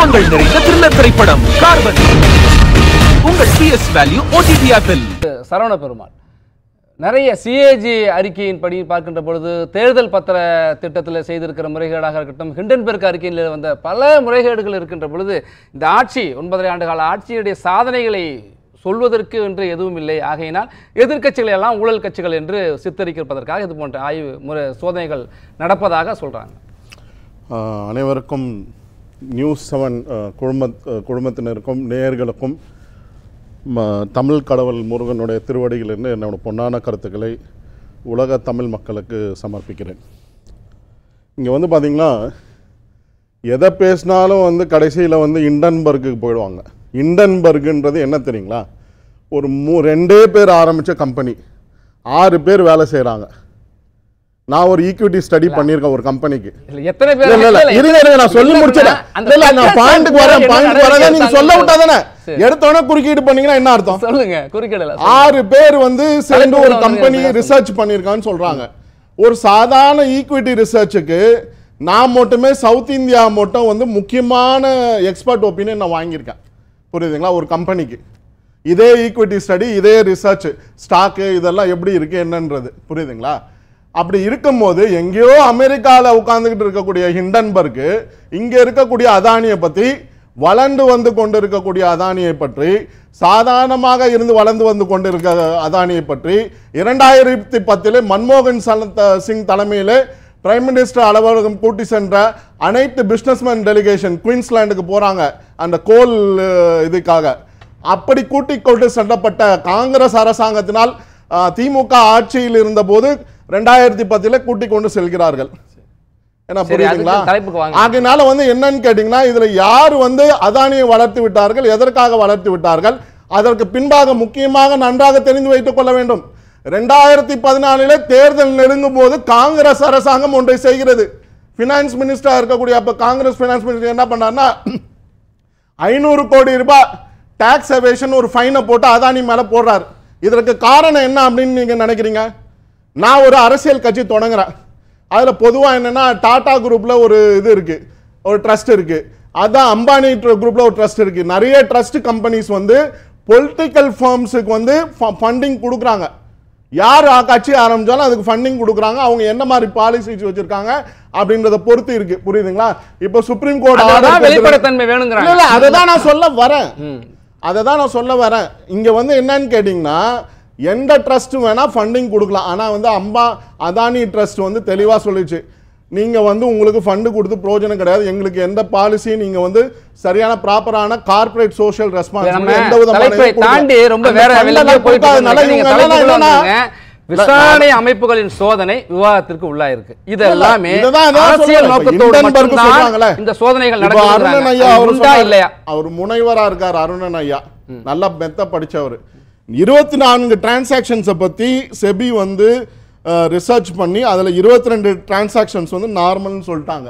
குழப்பங்கள் நிறைந்த த்ரில்லர் திரைப்படம் கார்பன் உங்கள் பிஎஸ் வேல்யூ ஓடிபி ஆப்பில் சரவண பெருமாள் நிறைய சிஏஜி அறிக்கையின்படி பார்க்கின்ற பொழுது தேர்தல் பத்திர திட்டத்தில் செய்திருக்கிற முறைகேடாக இருக்கட்டும் ஹிண்டன்பெர்க் அறிக்கையில் வந்த பல முறைகேடுகள் இருக்கின்ற பொழுது இந்த ஆட்சி ஒன்பதரை ஆண்டு கால ஆட்சியுடைய சாதனைகளை சொல்வதற்கு என்று எதுவும் இல்லை ஆகையினால் எதிர்கட்சிகள் எல்லாம் ஊழல் கட்சிகள் என்று சித்தரிக்கிறதற்காக இது போன்ற ஆய்வு முறை சோதனைகள் நடப்பதாக சொல்கிறாங்க அனைவருக்கும் நியூஸ் செவன் uh, குழுமத் uh, குழுமத்தினருக்கும் நேயர்களுக்கும் தமிழ் கடவுள் முருகனுடைய திருவடிகளிலிருந்து என்னோடய பொன்னான கருத்துக்களை உலக தமிழ் மக்களுக்கு சமர்ப்பிக்கிறேன் இங்கே வந்து பார்த்திங்கன்னா எதை பேசினாலும் வந்து கடைசியில் வந்து இண்டன்பர்க்குக்கு போயிடுவாங்க இண்டன்பர்க்குன்றது என்ன தெரியுங்களா ஒரு மூ ரெண்டே பேர் ஆரம்பித்த கம்பெனி ஆறு பேர் வேலை செய்கிறாங்க நான் ஒரு ஈக்விட்டி ஸ்டடி பண்ணிருக்கேன் ஒரு கம்பெனிக்கு எத்தனை பேர் நான் சொல்லி முடிச்சேன் இல்ல நான் பாயிண்ட்க்கு வரேன் பாயிண்ட்க்கு வரேன் நீங்க சொல்ல விட்டாதானே எடுத்தோட குறுக்கீடு பண்ணீங்கன்னா என்ன அர்த்தம் சொல்லுங்க குறுக்கீடு ஆறு பேர் வந்து சேர்ந்து ஒரு கம்பெனி ரிசர்ச் பண்ணிருக்கான்னு சொல்றாங்க ஒரு சாதாரண ஈக்விட்டி ரிசர்ச்சுக்கு நான் மட்டுமே சவுத் இந்தியா மட்டும் வந்து முக்கியமான எக்ஸ்பர்ட் ஒப்பீனியன் நான் வாங்கியிருக்கேன் புரியுதுங்களா ஒரு கம்பெனிக்கு இதே ஈக்விட்டி ஸ்டடி இதே ரிசர்ச் ஸ்டாக்கு இதெல்லாம் எப்படி இருக்கு என்னன்றது புரியுதுங்களா அப்படி இருக்கும்போது எங்கேயோ அமெரிக்காவில் உட்காந்துக்கிட்டு இருக்கக்கூடிய ஹிண்டன்பர்க்கு இங்கே இருக்கக்கூடிய அதானியை பற்றி வளர்ந்து வந்து கொண்டு இருக்கக்கூடிய அதானியை பற்றி சாதாரணமாக இருந்து வளர்ந்து வந்து கொண்டு இருக்க அதானியை பற்றி இரண்டாயிரத்தி பத்தில் மன்மோகன் சிங் தலைமையில் பிரைம் மினிஸ்டர் அலுவலகம் கூட்டி சென்ற அனைத்து பிஸ்னஸ்மேன் டெலிகேஷன் குயின்ஸ்லாண்டுக்கு போகிறாங்க அந்த கோல் இதுக்காக அப்படி கூட்டிக் கொண்டு செல்லப்பட்ட காங்கிரஸ் அரசாங்கத்தினால் திமுக ஆட்சியில் இருந்தபோது ரெண்டாயிரத்தி பத்தில் கூட்டி கொண்டு செல்கிறார்கள் என்ன புரியுதுங்களா ஆகையினால வந்து என்னன்னு கேட்டீங்கன்னா இதுல யார் வந்து அதானியை வளர்த்து விட்டார்கள் எதற்காக வளர்த்து விட்டார்கள் அதற்கு பின்பாக முக்கியமாக நன்றாக தெரிந்து வைத்துக் கொள்ள வேண்டும் ரெண்டாயிரத்தி பதினாலில் தேர்தல் நெருங்கும் போது காங்கிரஸ் அரசாங்கம் ஒன்றை செய்கிறது ஃபினான்ஸ் மினிஸ்டராக இருக்கக்கூடிய அப்போ காங்கிரஸ் ஃபினான்ஸ் மினிஸ்டர் என்ன பண்ணார்னா ஐநூறு கோடி ரூபாய் டாக்ஸ் அவேஷன் ஒரு ஃபைனை போட்டு அதானி மேலே போடுறார் இதற்கு காரணம் என்ன அப்படின்னு நீங்கள் நினைக்கிறீங்க நான் ஒரு அரசியல் கட்சி தொடங்குறேன் அதில் பொதுவாக என்னென்னா டாடா குரூப்பில் ஒரு இது இருக்குது ஒரு ட்ரஸ்ட் இருக்குது அதான் அம்பானி குரூப்பில் ஒரு ட்ரஸ்ட் இருக்குது நிறைய ட்ரஸ்ட் கம்பெனிஸ் வந்து பொலிட்டிக்கல் ஃபார்ம்ஸுக்கு வந்து ஃபண்டிங் கொடுக்குறாங்க யார் கட்சி ஆரம்பித்தாலும் அதுக்கு ஃபண்டிங் கொடுக்குறாங்க அவங்க என்ன மாதிரி பாலிசிஸ் வச்சிருக்காங்க அப்படின்றத பொறுத்து இருக்கு புரியுதுங்களா இப்போ சுப்ரீம் கோர்ட் வேணுங்கிற அதை தான் நான் சொல்ல வரேன் அதை தான் நான் சொல்ல வரேன் இங்கே வந்து என்னன்னு கேட்டிங்கன்னா எந்த ட்ரஸ்ட் வேணால் ஃபண்டிங் கொடுக்கலாம் ஆனால் வந்து அம்பா அதானி ட்ரஸ்ட் வந்து தெளிவாக சொல்லிடுச்சு நீங்கள் வந்து உங்களுக்கு ஃபண்டு கொடுத்து பிரோஜனம் கிடையாது எங்களுக்கு எந்த பாலிசியும் நீங்கள் வந்து சரியான ப்ராப்பரான கார்ப்பரேட் சோஷியல் ரெஸ்பான்சிபிலிட்டி விசாரணை அமைப்புகளின் சோதனை விவாதத்திற்கு உள்ளாயிருக்கு இது எல்லாமே இந்த சோதனைகள் நடக்கிறது இல்லையா அவர் முனைவரா இருக்கார் அருணன் ஐயா நல்லா மெத்த படிச்சவர் இருபத்தி நான்கு டிரான்சாக்ஷன்ஸை பற்றி செபி வந்து ரிசர்ச் பண்ணி அதில் இருபத்தி ரெண்டு டிரான்சாக்ஷன்ஸ் வந்து நார்மல்னு சொல்லிட்டாங்க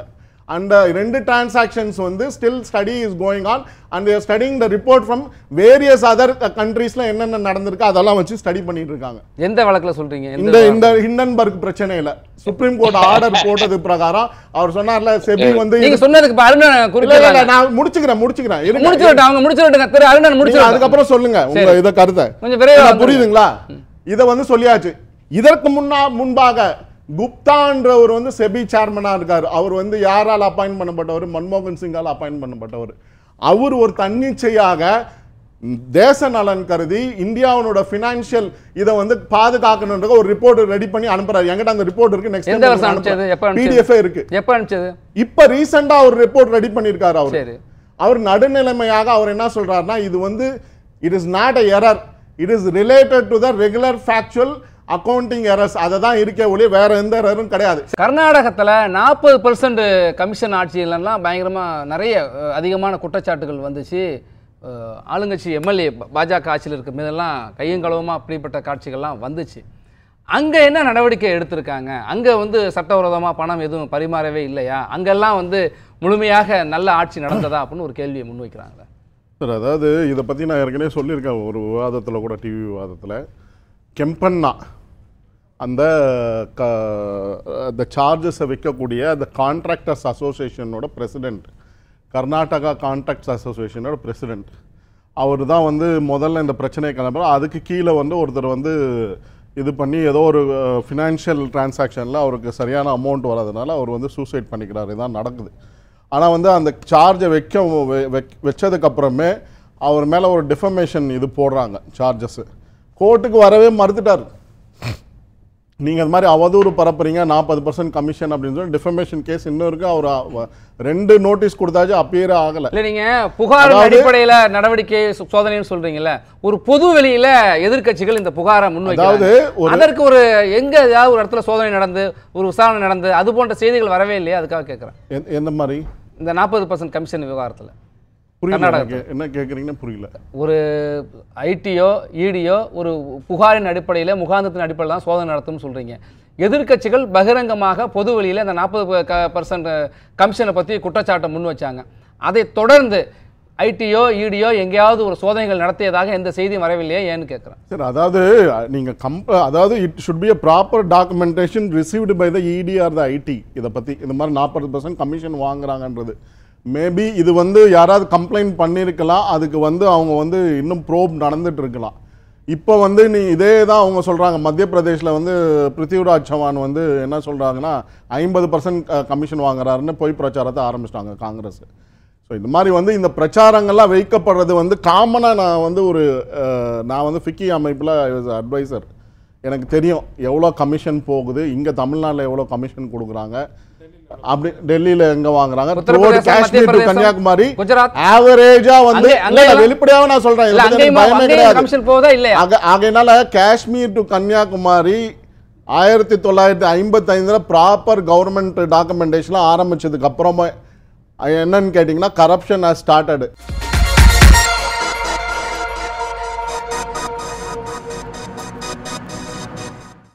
அந்த ரெண்டு டிரான்சாக்ஷன்ஸ் வந்து still study is going on and studying the report from various other கண்ட்ரீஸ்ல என்னென்ன நடந்திருக்கு அதெல்லாம் வச்சு ஸ்டடி பண்ணிட்டு இருக்காங்க எந்த வழக்கில் சொல்றீங்க இந்த இந்த ஹிண்டன்பர்க் பிரச்சனையில சுப்ரீம் கோர்ட் ஆர்டர் போட்டது பிரகாரம் அவர் சொன்னார்ல செபி வந்து நீங்க சொன்னதுக்கு அருணன் நான் முடிச்சுக்கிறேன் முடிச்சுக்கிறேன் முடிச்சுட்டு அவங்க முடிச்சுட்டுங்க திரு அருணன் முடிச்சு அதுக்கப்புறம் சொல்லுங்க உங்க இத கருத்தை கொஞ்சம் புரியுதுங்களா இதை வந்து சொல்லியாச்சு இதற்கு முன்னா முன்பாக குப்தான்றவர் வந்து செபி சேர்மனாக இருக்கார் அவர் வந்து யாரால் அப்பாயின்ட் பண்ணப்பட்டவர் மன்மோகன் சிங்கால் அப்பாயின்ட் பண்ணப்பட்டவர் அவர் ஒரு தன்னிச்சையாக தேச நலன் கருதி இந்தியாவோட ஃபினான்ஷியல் இதை வந்து பாதுகாக்கணுன்ற ஒரு ரிப்போர்ட் ரெடி பண்ணி அனுப்புறாரு என்கிட்ட அந்த ரிப்போர்ட் இருக்கு நெக்ஸ்ட் பிடிஎஃப் இருக்கு எப்ப அனுப்பிச்சது இப்ப ரீசெண்டா ஒரு ரிப்போர்ட் ரெடி பண்ணிருக்காரு அவர் அவர் நடுநிலைமையாக அவர் என்ன சொல்றாருன்னா இது வந்து it is not a error it is related to the regular factual accounting errors அதை தான் இருக்கே ஒளி வேற எந்த எரரும் கிடையாது கர்நாடகத்தில் நாற்பது பர்சன்ட் கமிஷன் ஆட்சியிலலாம் பயங்கரமாக நிறைய அதிகமான குற்றச்சாட்டுகள் வந்துச்சு ஆளுங்கட்சி எம்எல்ஏ பாஜக ஆட்சியில் இருக்க மீதெல்லாம் கையங்களவமாக அப்படிப்பட்ட காட்சிகள்லாம் வந்துச்சு அங்கே என்ன நடவடிக்கை எடுத்திருக்காங்க அங்கே வந்து சட்டவிரோதமாக பணம் எதுவும் பரிமாறவே இல்லையா அங்கெல்லாம் வந்து முழுமையாக நல்ல ஆட்சி நடந்ததா அப்படின்னு ஒரு கேள்வியை முன்வைக்கிறாங்களே சார் அதாவது இதை பற்றி நான் ஏற்கனவே சொல்லியிருக்கேன் ஒரு விவாதத்தில் கூட டிவி விவாதத்தில் கெம்பன்னா அந்த க அந்த சார்ஜஸை வைக்கக்கூடிய அந்த கான்ட்ராக்டர்ஸ் அசோசியேஷனோட பிரசிடெண்ட் கர்நாடகா கான்ட்ராக்ட்ஸ் அசோசியேஷனோட பிரசிடெண்ட் அவர் தான் வந்து முதல்ல இந்த பிரச்சனையை கிளம்புற அதுக்கு கீழே வந்து ஒருத்தர் வந்து இது பண்ணி ஏதோ ஒரு ஃபினான்ஷியல் டிரான்சாக்ஷனில் அவருக்கு சரியான அமௌண்ட் வராதனால அவர் வந்து சூசைட் பண்ணிக்கிறார் இதான் நடக்குது ஆனால் வந்து அந்த சார்ஜை வைக்க வச்சதுக்கப்புறமே அவர் மேலே ஒரு டிஃபமேஷன் இது போடுறாங்க சார்ஜஸ்ஸு கோர்ட்டுக்கு வரவே மறுத்துட்டார் நீங்கள் அது மாதிரி அவதூறு பரப்புறீங்க நாற்பது பர்சன்ட் கமிஷன் அப்படின்னு சொல்லி டிஃபமேஷன் கேஸ் இன்னும் இருக்கு அவர் ரெண்டு நோட்டீஸ் கொடுத்தாச்சு அப்பியர் ஆகல இல்லை நீங்க புகார் அடிப்படையில் நடவடிக்கை சோதனைன்னு சொல்றீங்கல்ல ஒரு பொது வெளியில எதிர்கட்சிகள் இந்த புகாரை முன்வைக்கிறாங்க அதற்கு ஒரு எங்க ஏதாவது ஒரு இடத்துல சோதனை நடந்து ஒரு விசாரணை நடந்து அது போன்ற செய்திகள் வரவே இல்லையா அதுக்காக கேட்குறேன் எந்த மாதிரி இந்த நாற்பது பர்சன்ட் கமிஷன் விவகாரத்தில் கர்நாடகா என்ன கேட்குறீங்கன்னு புரியல ஒரு ஐடியோ இடியோ ஒரு புகாரின் அடிப்படையில் முகாந்தத்தின் அடிப்படையில் தான் சோதனை நடத்தும் சொல்கிறீங்க எதிர்கட்சிகள் பகிரங்கமாக பொது வழியில் அந்த நாற்பது க பர்சன்ட் கமிஷனை பற்றி குற்றச்சாட்டை முன் வச்சாங்க அதை தொடர்ந்து ஐடியோ இடியோ எங்கேயாவது ஒரு சோதனைகள் நடத்தியதாக எந்த செய்தியும் வரவில்லையே ஏன்னு கேட்குறேன் சரி அதாவது நீங்கள் கம்ப அதாவது it should be a proper documentation received by the ED or the ID இதை பற்றி இந்த மாதிரி நாற்பது பர்சன்ட் கமிஷன் வாங்குறாங்கன்றது மேபி இது வந்து யாராவது கம்ப்ளைண்ட் பண்ணியிருக்கலாம் அதுக்கு வந்து அவங்க வந்து இன்னும் ப்ரோப் நடந்துட்டு இருக்கலாம் இப்போ வந்து நீ இதே தான் அவங்க சொல்கிறாங்க மத்திய பிரதேஷில் வந்து பிருத்திவிராஜ் சவான் வந்து என்ன சொல்கிறாங்கன்னா ஐம்பது பர்சன்ட் கமிஷன் வாங்குறாருன்னு பொய் பிரச்சாரத்தை ஆரம்பிச்சிட்டாங்க காங்கிரஸ் ஸோ இந்த மாதிரி வந்து இந்த பிரச்சாரங்கள்லாம் வைக்கப்படுறது வந்து காமனாக நான் வந்து ஒரு நான் வந்து ஃபிக்கி அமைப்பில் அட்வைசர் எனக்கு தெரியும் எவ்வளோ கமிஷன் போகுது இங்கே தமிழ்நாட்டில் எவ்வளோ கமிஷன் கொடுக்குறாங்க அப்படி டெல்லியில எங்க வாங்குறாங்க ரோடு காஷ்மீர் டு கன்னியாகுமரி குஜராத் ஆவரேஜா வந்து வெளிப்படையாக நான் சொல்றேன் பயமே கிடையாது ஆகையினால காஷ்மீர் டு கன்னியாகுமரி ஆயிரத்தி தொள்ளாயிரத்தி ஐம்பத்தி ஐந்துல ப்ராப்பர் கவர்மெண்ட் டாக்குமெண்டேஷன் ஆரம்பிச்சதுக்கு அப்புறமா என்னன்னு கேட்டிங்கன்னா கரப்ஷன் ஹஸ் ஸ்டார்டடு